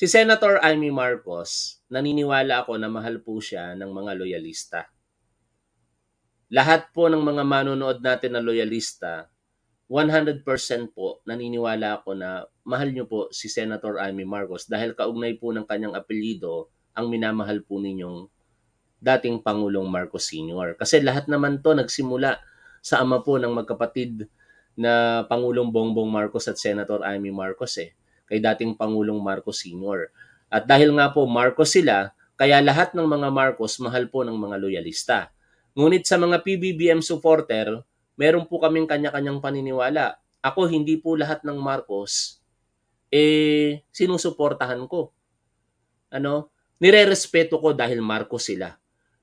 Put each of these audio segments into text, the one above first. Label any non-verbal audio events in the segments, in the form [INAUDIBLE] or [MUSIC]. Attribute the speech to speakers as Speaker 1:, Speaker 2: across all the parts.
Speaker 1: Si Senator Amy Marcos, naniniwala ako na mahal po siya ng mga loyalista. Lahat po ng mga manonood natin na loyalista, 100% po naniniwala ako na mahal niyo po si Senator Amy Marcos dahil kaugnay po ng kanyang apelyido ang minamahal po ninyong dating Pangulong Marcos Sr. Kasi lahat naman to nagsimula sa ama po ng magkapatid na Pangulong Bongbong Marcos at Senator Amy Marcos eh kay dating Pangulong Marcos Sr. At dahil nga po Marcos sila, kaya lahat ng mga Marcos mahal po ng mga loyalista. Ngunit sa mga PBBM supporter, meron po kaming kanya-kanyang paniniwala. Ako hindi po lahat ng Marcos eh sinusuportahan ko. Ano? Nirerespeto ko dahil Marcos sila.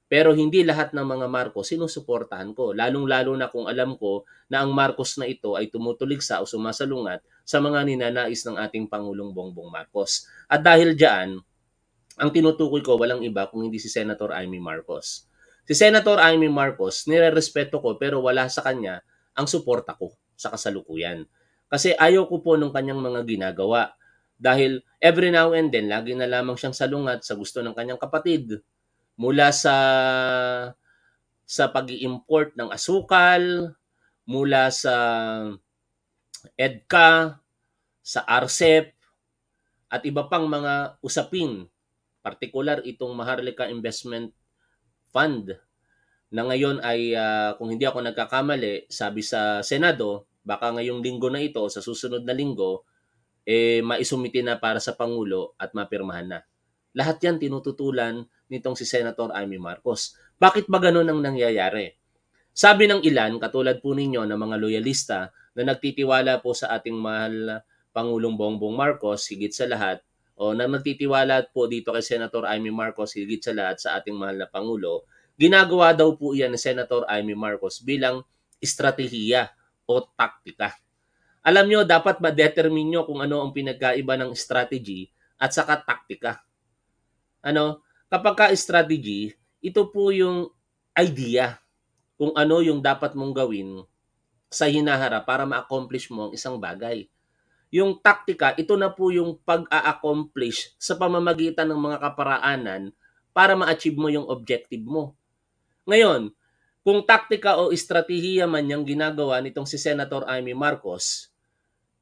Speaker 1: Pero hindi lahat ng mga Marcos sinusuportahan ko, lalong-lalo na kung alam ko na ang Marcos na ito ay tumutuligsa o sumasalungat sa mga ninanais ng ating Pangulong Bongbong Marcos. At dahil diyan, ang tinutukoy ko walang iba kung hindi si Senator Amy Marcos. Si Senator Amy Marcos, nirerespeto ko pero wala sa kanya ang suporta ko sa kasalukuyan. Kasi ayaw ko po nung kanyang mga ginagawa. Dahil every now and then, lagi na lamang siyang salungat sa gusto ng kanyang kapatid. Mula sa sa pag-import ng asukal, mula sa EDCA, sa RCEP, at iba pang mga usapin, partikular itong Maharlika Investment Fund na ngayon ay uh, kung hindi ako nagkakamali, sabi sa Senado, baka ngayong linggo na ito, sa susunod na linggo, eh maisumiti na para sa pangulo at mapirmahan na. Lahat 'yan tinututulan nitong si Senator Amy Marcos. Bakit ba ganun ang nangyayari? Sabi ng ilan, katulad po ninyo ng mga loyalista, na nagtitiwala po sa ating mahal na Pangulong Bongbong Marcos higit sa lahat o na nagtitiwala po dito kay Senator Amy Marcos higit sa lahat sa ating mahal na Pangulo, ginagawa daw po iyan ni Senator Amy Marcos bilang estratehiya o taktika. Alam nyo, dapat ma-determine nyo kung ano ang pinagkaiba ng strategy at saka taktika. Ano? Kapag ka strategy, ito po yung idea kung ano yung dapat mong gawin sa hinaharap para ma-accomplish mo ang isang bagay. Yung taktika, ito na po yung pag-a-accomplish sa pamamagitan ng mga kaparaanan para ma-achieve mo yung objective mo. Ngayon, kung taktika o estratehiya man yung ginagawa nitong si Senator Amy Marcos,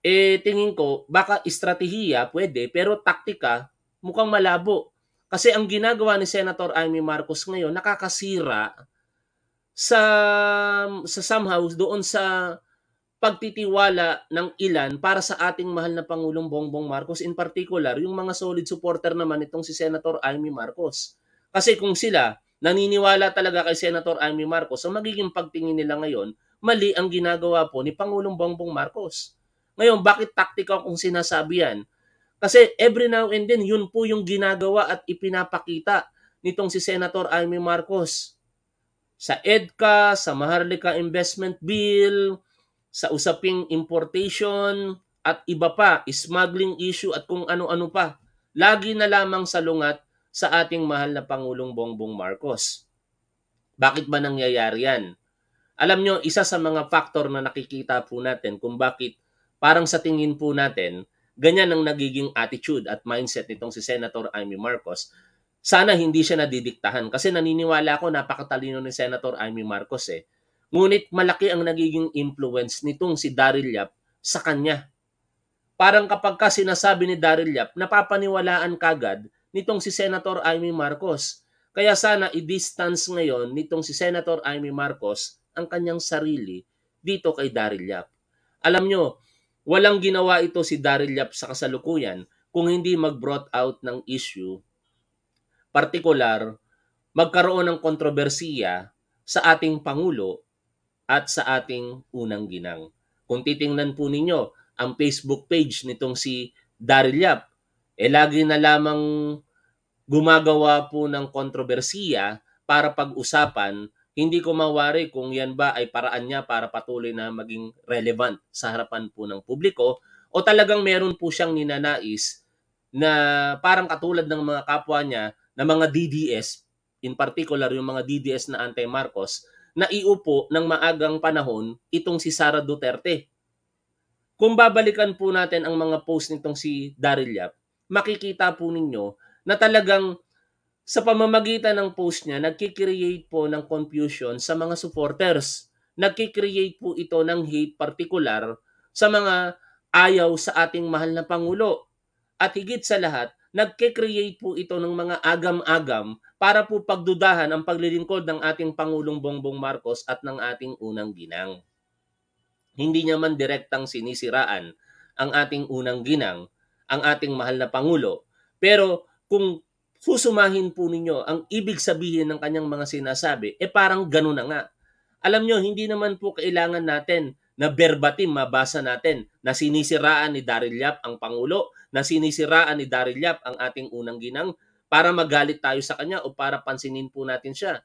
Speaker 1: eh tingin ko baka estratehiya pwede pero taktika mukhang malabo. Kasi ang ginagawa ni Senator Amy Marcos ngayon nakakasira sa sa somehow doon sa pagtitiwala ng ilan para sa ating mahal na Pangulong Bongbong Marcos in particular yung mga solid supporter naman itong si Senator Amy Marcos. Kasi kung sila naniniwala talaga kay Senator Amy Marcos, sa magiging pagtingin nila ngayon, mali ang ginagawa po ni Pangulong Bongbong Marcos. Ngayon, bakit taktika kung sinasabi yan? Kasi every now and then, yun po yung ginagawa at ipinapakita nitong si Senator Amy Marcos sa EDCA, sa Maharlika Investment Bill, sa usaping importation at iba pa, smuggling issue at kung ano-ano pa. Lagi na lamang salungat sa ating mahal na Pangulong Bongbong Marcos. Bakit ba nangyayari yan? Alam nyo, isa sa mga factor na nakikita po natin kung bakit parang sa tingin po natin, ganyan ang nagiging attitude at mindset nitong si Senator Amy Marcos sana hindi siya nadidiktahan kasi naniniwala ako napakatalino ni Senator Amy Marcos eh. Ngunit malaki ang nagiging influence nitong si Daryl Yap sa kanya. Parang kapag ka sinasabi ni Daryl Yap, napapaniwalaan kagad nitong si Senator Amy Marcos. Kaya sana i-distance ngayon nitong si Senator Amy Marcos ang kanyang sarili dito kay Daryl Yap. Alam nyo, walang ginawa ito si Daryl Yap sa kasalukuyan kung hindi mag-brought out ng issue partikular magkaroon ng kontrobersiya sa ating Pangulo at sa ating unang ginang. Kung titingnan po ninyo ang Facebook page nitong si Daryl Yap, eh lagi na lamang gumagawa po ng kontrobersiya para pag-usapan, hindi ko mawari kung yan ba ay paraan niya para patuloy na maging relevant sa harapan po ng publiko o talagang meron po siyang ninanais na parang katulad ng mga kapwa niya na mga DDS, in particular yung mga DDS na anti-Marcos, na iupo ng maagang panahon itong si Sara Duterte. Kung babalikan po natin ang mga post nitong si Daryl Yap, makikita po ninyo na talagang sa pamamagitan ng post niya, nagkikreate po ng confusion sa mga supporters. Nagkikreate po ito ng hate particular sa mga ayaw sa ating mahal na Pangulo. At higit sa lahat, nagke-create po ito ng mga agam-agam para po pagdudahan ang paglilingkod ng ating Pangulong Bongbong Marcos at ng ating unang ginang. Hindi niya man direktang sinisiraan ang ating unang ginang, ang ating mahal na Pangulo. Pero kung susumahin po ninyo ang ibig sabihin ng kanyang mga sinasabi, eh parang ganun na nga. Alam nyo, hindi naman po kailangan natin na verbatim mabasa natin na sinisiraan ni Daryl Yap ang Pangulo, na sinisiraan ni Daryl Yap ang ating unang ginang para magalit tayo sa kanya o para pansinin po natin siya.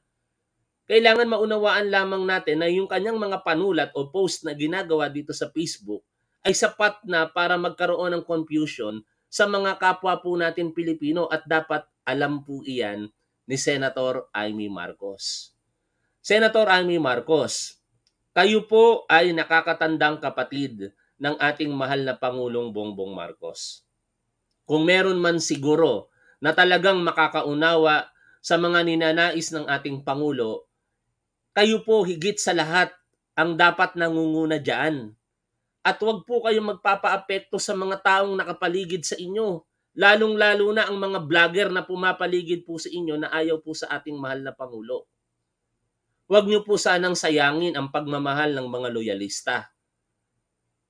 Speaker 1: Kailangan maunawaan lamang natin na yung kanyang mga panulat o post na ginagawa dito sa Facebook ay sapat na para magkaroon ng confusion sa mga kapwa po natin Pilipino at dapat alam po iyan ni Senator Amy Marcos. Senator Amy Marcos, kayo po ay nakakatandang kapatid ng ating mahal na Pangulong Bongbong Marcos kung meron man siguro na talagang makakaunawa sa mga ninanais ng ating Pangulo, kayo po higit sa lahat ang dapat nangunguna dyan. At huwag po kayong magpapaapekto sa mga taong nakapaligid sa inyo, lalong-lalo na ang mga vlogger na pumapaligid po sa inyo na ayaw po sa ating mahal na Pangulo. Huwag niyo po sanang sayangin ang pagmamahal ng mga loyalista.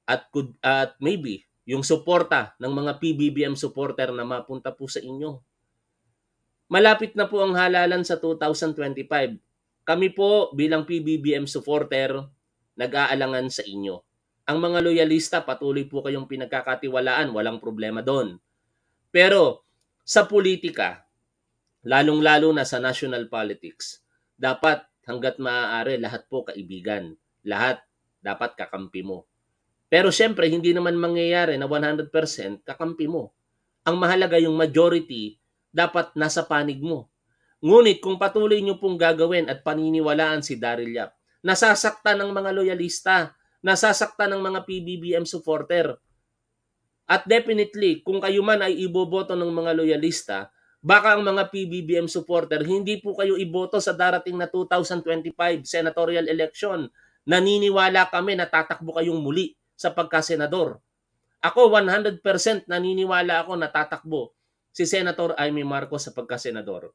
Speaker 1: At, could, at maybe, yung suporta ng mga PBBM supporter na mapunta po sa inyo. Malapit na po ang halalan sa 2025. Kami po bilang PBBM supporter nag-aalangan sa inyo. Ang mga loyalista patuloy po kayong pinagkakatiwalaan, walang problema doon. Pero sa politika, lalong-lalo na sa national politics, dapat hanggat maaari lahat po kaibigan, lahat dapat kakampi mo pero siyempre, hindi naman mangyayari na 100% kakampi mo. Ang mahalaga yung majority dapat nasa panig mo. Ngunit kung patuloy niyo pong gagawin at paniniwalaan si Daryl Yap, nasasaktan ng mga loyalista, nasasaktan ng mga PBBM supporter. At definitely, kung kayo man ay iboboto ng mga loyalista, baka ang mga PBBM supporter, hindi po kayo iboto sa darating na 2025 senatorial election. Naniniwala kami na tatakbo kayong muli sa pagkasenador. Ako 100% naniniwala ako na tatakbo si Senator Amy Marcos sa pagkasenador.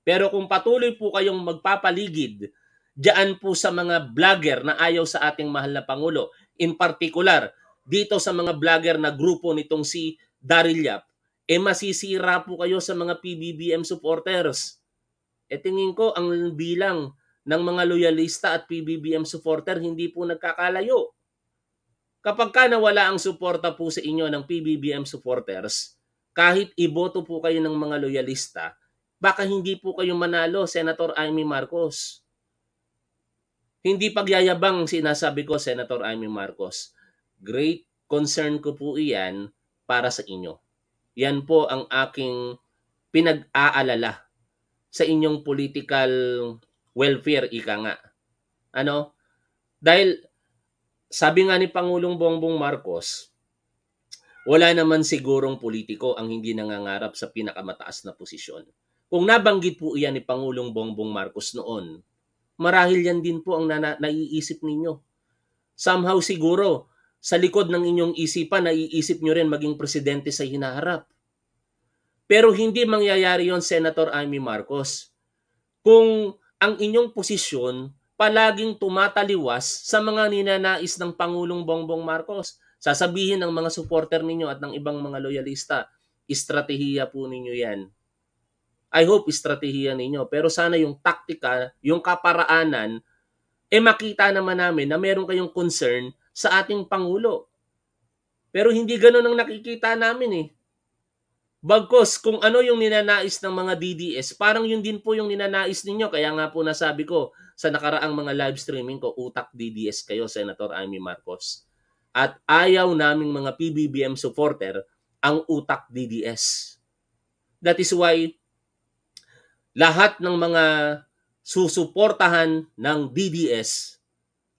Speaker 1: Pero kung patuloy po kayong magpapaligid diyan po sa mga vlogger na ayaw sa ating mahal na Pangulo, in particular dito sa mga vlogger na grupo nitong si Daryl Yap, eh masisira po kayo sa mga PBBM supporters. E tingin ko ang bilang ng mga loyalista at PBBM supporter hindi po nagkakalayo kapag ka nawala ang suporta po sa inyo ng PBBM supporters, kahit iboto po kayo ng mga loyalista, baka hindi po kayo manalo, Senator Amy Marcos. Hindi pagyayabang sinasabi ko, Senator Amy Marcos. Great concern ko po iyan para sa inyo. Yan po ang aking pinag-aalala sa inyong political welfare, ika nga. Ano? Dahil sabi nga ni Pangulong Bongbong Marcos, wala naman sigurong politiko ang hindi nangangarap sa pinakamataas na posisyon. Kung nabanggit po iyan ni Pangulong Bongbong Marcos noon, marahil yan din po ang na- naiisip ninyo. Somehow siguro, sa likod ng inyong isipan, naiisip nyo rin maging presidente sa hinaharap. Pero hindi mangyayari yon Senator Amy Marcos. Kung ang inyong posisyon palaging tumataliwas sa mga ninanais ng Pangulong Bongbong Marcos. Sasabihin ng mga supporter ninyo at ng ibang mga loyalista, istratehiya po ninyo yan. I hope istratehiya ninyo. Pero sana yung taktika, yung kaparaanan, eh makita naman namin na meron kayong concern sa ating Pangulo. Pero hindi ganun ang nakikita namin eh. Bagkos, kung ano yung ninanais ng mga DDS, parang yun din po yung ninanais ninyo. Kaya nga po nasabi ko sa nakaraang mga live streaming ko, utak DDS kayo, Senator Amy Marcos. At ayaw naming mga PBBM supporter ang utak DDS. That is why lahat ng mga susuportahan ng DDS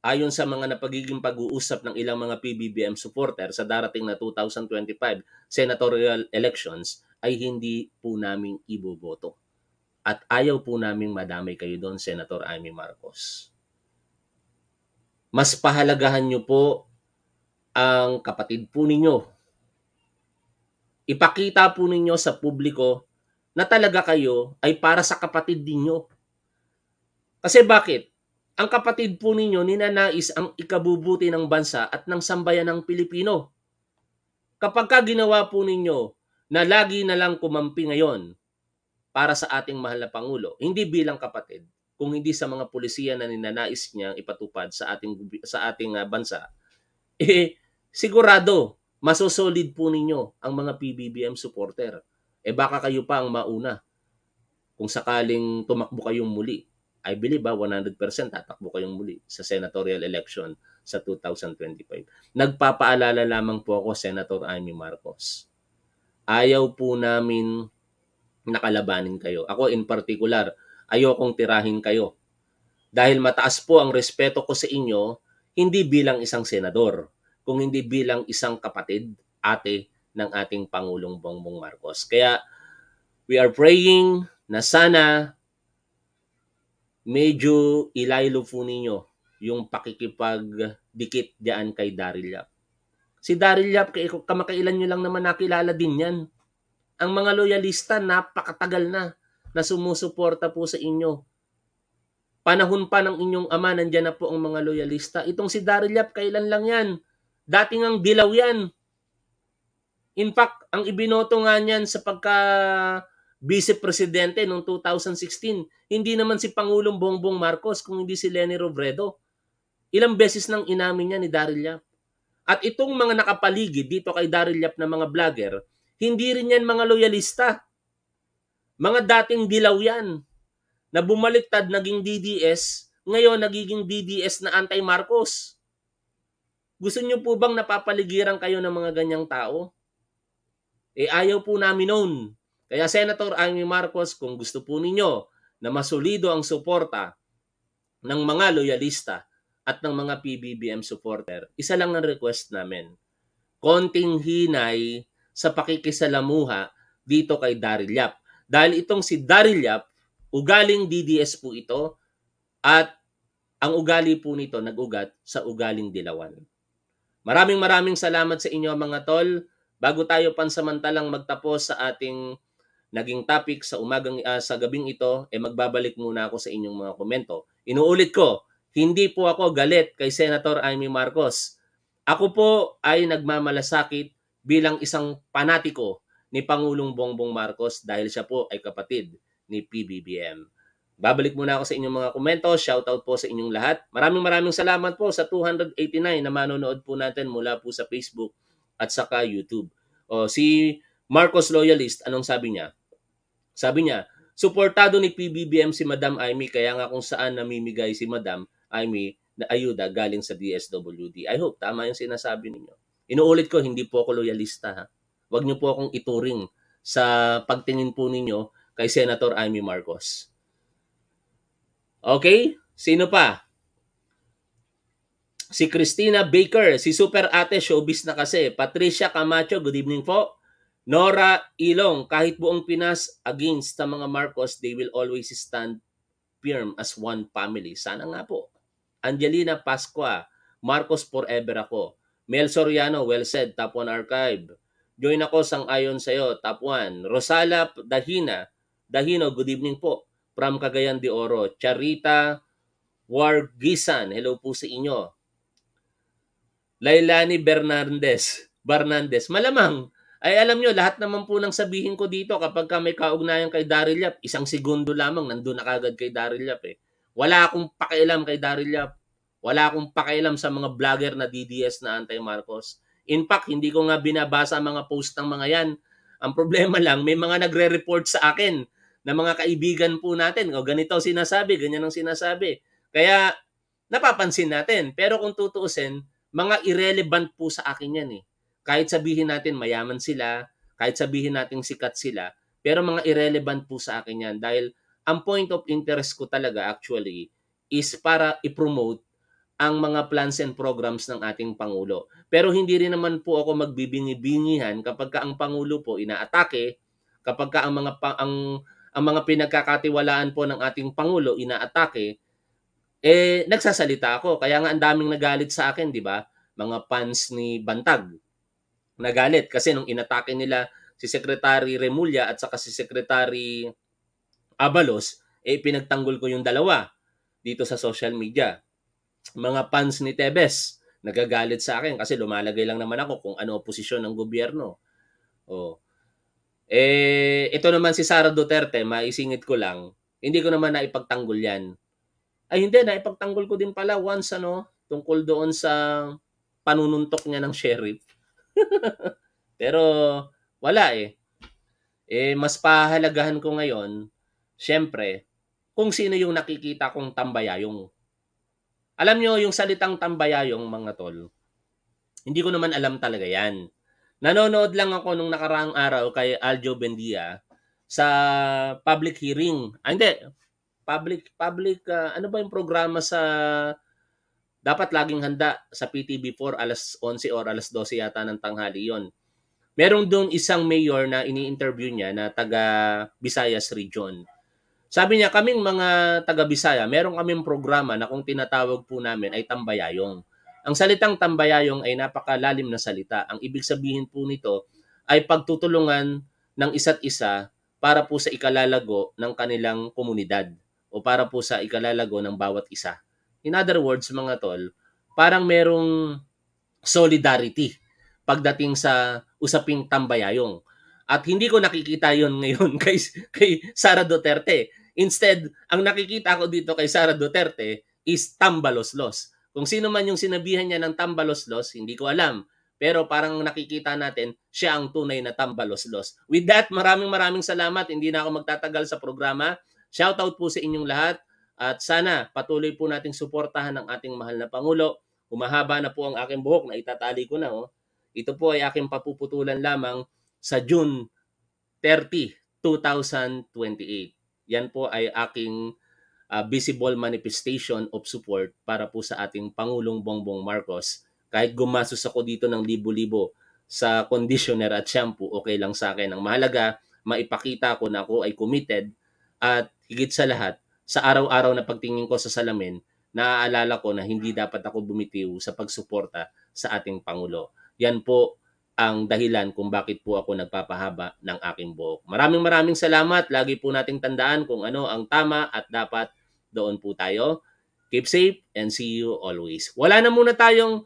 Speaker 1: Ayon sa mga napagiging pag-uusap ng ilang mga PBBM supporter sa darating na 2025 senatorial elections ay hindi po namin iboboto. At ayaw po namin madamay kayo doon, Senator Amy Marcos. Mas pahalagahan nyo po ang kapatid po ninyo. Ipakita po ninyo sa publiko na talaga kayo ay para sa kapatid ninyo. Kasi bakit? Ang kapatid po ninyo ninanais ang ikabubuti ng bansa at ng sambayan ng Pilipino. Kapag ka ginawa po ninyo na lagi na lang kumampi ngayon para sa ating mahal na Pangulo, hindi bilang kapatid, kung hindi sa mga pulisiya na ninanais niyang ipatupad sa ating sa ating ah, bansa [LAUGHS] eh sigurado masosolid po ninyo ang mga PBBM supporter eh baka kayo pa ang mauna kung sakaling tumakbo kayong muli I believe ba ah, 100% tatakbo kayong muli sa senatorial election sa 2025. Nagpapaalala lamang po ako Senator Amy Marcos. Ayaw po namin nakalabanin kayo. Ako in particular, kong tirahin kayo. Dahil mataas po ang respeto ko sa inyo, hindi bilang isang senador, kung hindi bilang isang kapatid, ate ng ating Pangulong Bongbong Marcos. Kaya we are praying na sana medyo ilaylo po ninyo yung pakikipagdikit diyan kay Daryl Yap. Si Daryl Yap, kamakailan nyo lang naman nakilala din yan. Ang mga loyalista, napakatagal na na sumusuporta po sa inyo. Panahon pa ng inyong ama, nandyan na po ang mga loyalista. Itong si Daryl Yap, kailan lang yan? Dati ang dilaw yan. In fact, ang ibinoto nga niyan sa pagka Vice Presidente noong 2016, hindi naman si Pangulong Bongbong Marcos kung hindi si Leni Robredo. Ilang beses nang inamin niya ni Daryl Yap. At itong mga nakapaligid dito kay Daryl Yap na mga vlogger, hindi rin yan mga loyalista. Mga dating dilaw yan na bumaliktad naging DDS, ngayon nagiging DDS na anti-Marcos. Gusto niyo po bang napapaligiran kayo ng mga ganyang tao? Eh ayaw po namin noon. Kaya Senator Amy Marcos, kung gusto po ninyo na masulido ang suporta ng mga loyalista at ng mga PBBM supporter, isa lang ang request namin. Konting hinay sa pakikisalamuha dito kay Daryl Yap. Dahil itong si Daryl Yap, ugaling DDS po ito at ang ugali po nito nag-ugat sa ugaling dilawan. Maraming maraming salamat sa inyo mga tol. Bago tayo pansamantalang magtapos sa ating naging topic sa umagang uh, sa gabing ito, eh magbabalik muna ako sa inyong mga komento. Inuulit ko, hindi po ako galit kay Senator Amy Marcos. Ako po ay nagmamalasakit bilang isang panatiko ni Pangulong Bongbong Marcos dahil siya po ay kapatid ni PBBM. Babalik muna ako sa inyong mga komento. Shoutout po sa inyong lahat. Maraming maraming salamat po sa 289 na manonood po natin mula po sa Facebook at saka YouTube. O, si Marcos Loyalist, anong sabi niya? Sabi niya, suportado ni PBBM si Madam Amy kaya nga kung saan namimigay si Madam Amy na ayuda galing sa DSWD. I hope tama yung sinasabi ninyo. Inuulit ko, hindi po ako loyalista. Ha? Huwag niyo po akong ituring sa pagtingin po ninyo kay Senator Amy Marcos. Okay? Sino pa? Si Christina Baker, si Super Ate Showbiz na kasi. Patricia Camacho, good evening po. Nora Ilong, kahit buong Pinas against ng mga Marcos, they will always stand firm as one family. Sana nga po. Angelina Pasqua, Marcos forever ako. Mel Soriano, well said, Top one Archive. Join ako sang ayon sa iyo, Top one. Rosala Dahina, Dahino, good evening po. From Cagayan de Oro. Charita Wargisan, hello po sa inyo. Lailani Bernandez, Bernandez, malamang ay alam nyo, lahat naman po nang sabihin ko dito kapag ka may kaugnayan kay Daryl Yap, isang segundo lamang nandun na kagad kay Daryl Yap eh. Wala akong pakialam kay Daryl Yap. Wala akong pakialam sa mga vlogger na DDS na anti-Marcos. In fact, hindi ko nga binabasa ang mga post ng mga yan. Ang problema lang, may mga nagre-report sa akin na mga kaibigan po natin. O ganito sinasabi, ganyan ang sinasabi. Kaya napapansin natin. Pero kung tutuusin, mga irrelevant po sa akin yan eh kahit sabihin natin mayaman sila, kahit sabihin natin sikat sila, pero mga irrelevant po sa akin yan dahil ang point of interest ko talaga actually is para i-promote ang mga plans and programs ng ating Pangulo. Pero hindi rin naman po ako magbibingi-bingihan kapag ka ang Pangulo po inaatake, kapag ka ang mga, pa, ang, ang mga pinagkakatiwalaan po ng ating Pangulo inaatake, eh nagsasalita ako. Kaya nga ang daming nagalit sa akin, di ba? Mga fans ni Bantag, nagalit kasi nung inatake nila si Secretary Remulla at saka si Secretary Abalos, eh pinagtanggol ko yung dalawa dito sa social media. Mga fans ni Tebes, nagagalit sa akin kasi lumalagay lang naman ako kung ano posisyon ng gobyerno. Oh. Eh, ito naman si Sara Duterte, maisingit ko lang. Hindi ko naman naipagtanggol yan. Ay hindi, naipagtanggol ko din pala once ano, tungkol doon sa panununtok niya ng sheriff. [LAUGHS] Pero wala eh. Eh mas pahalagahan ko ngayon, syempre, kung sino yung nakikita kong tambayayong. Alam nyo, yung salitang tambayayong mga tol, hindi ko naman alam talaga yan. Nanonood lang ako nung nakaraang araw kay Aljo Bendia sa public hearing. Ah, hindi. Public, public, uh, ano ba yung programa sa dapat laging handa sa PTB4 alas 11 or alas 12 yata ng tanghali yon. Merong doon isang mayor na ini-interview niya na taga Visayas Region. Sabi niya, kaming mga taga Bisaya, meron kaming programa na kung tinatawag po namin ay tambayayong. Ang salitang tambayayong ay napakalalim na salita. Ang ibig sabihin po nito ay pagtutulungan ng isa't isa para po sa ikalalago ng kanilang komunidad o para po sa ikalalago ng bawat isa. In other words, mga tol, parang merong solidarity pagdating sa usaping tambayayong. At hindi ko nakikita yon ngayon [LAUGHS] kay, kay Sara Duterte. Instead, ang nakikita ko dito kay Sara Duterte is tambaloslos. Kung sino man yung sinabihan niya ng tambaloslos, hindi ko alam. Pero parang nakikita natin, siya ang tunay na tambaloslos. With that, maraming maraming salamat. Hindi na ako magtatagal sa programa. Shoutout po sa inyong lahat. At sana patuloy po nating suportahan ang ating mahal na Pangulo. Humahaba na po ang aking buhok na itatali ko na. Oh. Ito po ay aking papuputulan lamang sa June 30, 2028. Yan po ay aking uh, visible manifestation of support para po sa ating Pangulong Bongbong Marcos. Kahit gumastos ako dito ng libo-libo sa conditioner at shampoo, okay lang sa akin. Ang mahalaga, maipakita ko na ako ay committed at higit sa lahat, sa araw-araw na pagtingin ko sa salamin, naaalala ko na hindi dapat ako bumitiw sa pagsuporta sa ating Pangulo. Yan po ang dahilan kung bakit po ako nagpapahaba ng aking buhok. Maraming maraming salamat. Lagi po nating tandaan kung ano ang tama at dapat doon po tayo. Keep safe and see you always. Wala na muna tayong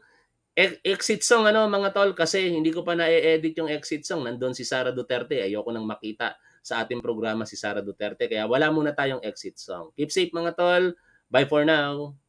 Speaker 1: e-, exit song ano mga tol kasi hindi ko pa na-edit yung exit song. Nandun si Sara Duterte. Ayoko nang makita sa ating programa si Sara Duterte. Kaya wala muna tayong exit song. Keep safe mga tol. Bye for now.